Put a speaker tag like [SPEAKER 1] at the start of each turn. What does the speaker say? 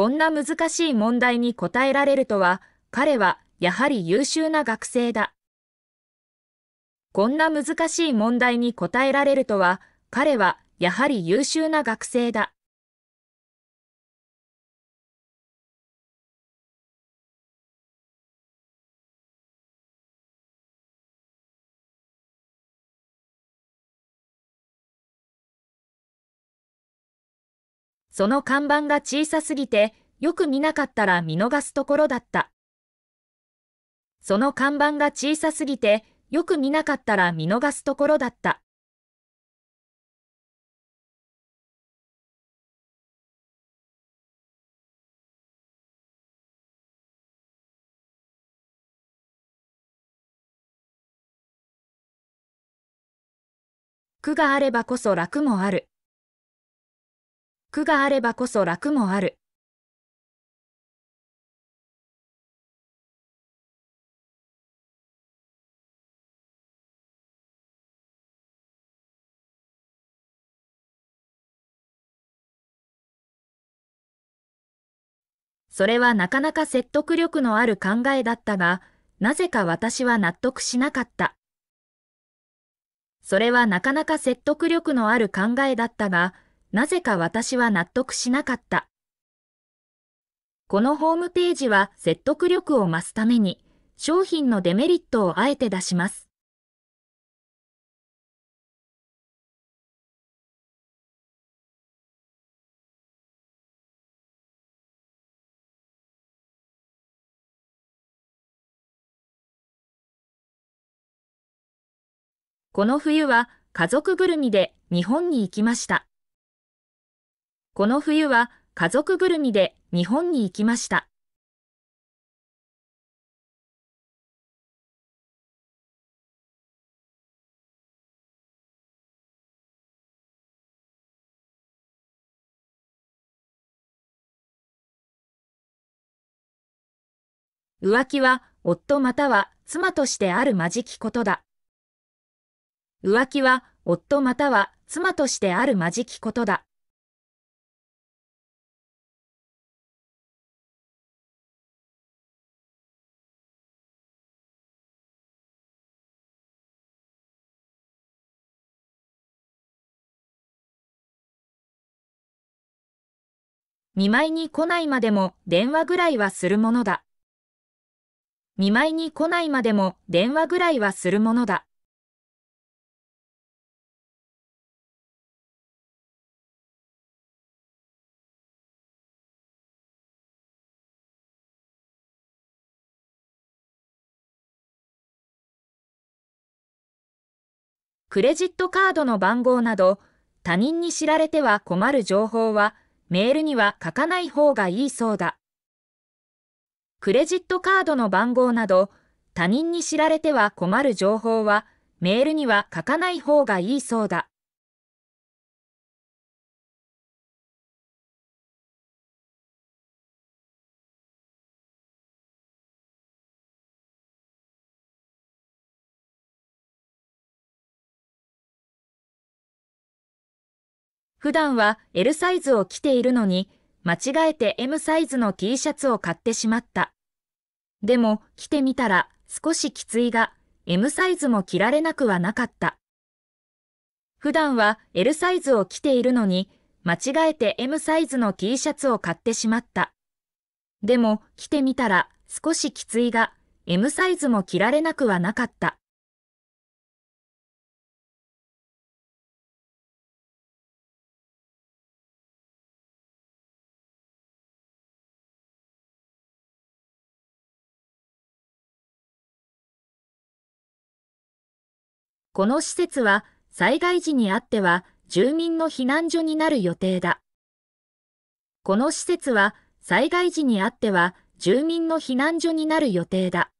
[SPEAKER 1] こんな難しい問題に答えられるとは、彼はやはり優秀な学生だ。こんな難しい問題に答えられるとは、彼はやはり優秀な学生だ。その看板が小さすぎて、よく見なかったら見逃すところだった。その看板が小さすぎて、よく見なかったら見逃すところだった。苦があればこそ楽もある。苦があればこそ楽もある。それはなかなか説
[SPEAKER 2] 得力のある考えだったが、なぜか私は納得しなかった。それはなかなか説得力のある考えだったが、なぜか私は納得しなかった。このホームページは
[SPEAKER 1] 説得力を増すために、商品のデメリットをあえて出します。この冬は家族ぐるみで日本に行きました。この冬は家族ぐるみで日本に行きました。浮気は夫または妻としてあるまじきことだ。浮気は夫または妻としてあるまじきことだ。見舞いに来ないまでも電話ぐらいはするものだ。見舞いに来ないまでも電話ぐらいはするものだ。クレジットカードの番号など他人に知られては困
[SPEAKER 2] る情報はメールには書かない方がいいそうだ。クレジットカードの番号など、他人に知られては困る情報は、
[SPEAKER 1] メールには書かない方がいいそうだ。普段は L サイズを着ているのに、間違えて M サイズの T シャツを買ってしまった。
[SPEAKER 2] でも、着てみたら少しきついが、M サイズも着られなくはなかった。普段は L サイズを着ているのに、間違えて M サイズの T シャツを買ってしまった。でも、着てみた
[SPEAKER 1] ら少しきついが、M サイズも着られなくはなかった。この施設は災害時にあっては住民の避難所になる予定
[SPEAKER 2] だ。この施設は災害時にあっては住民の避難所になる予定だ。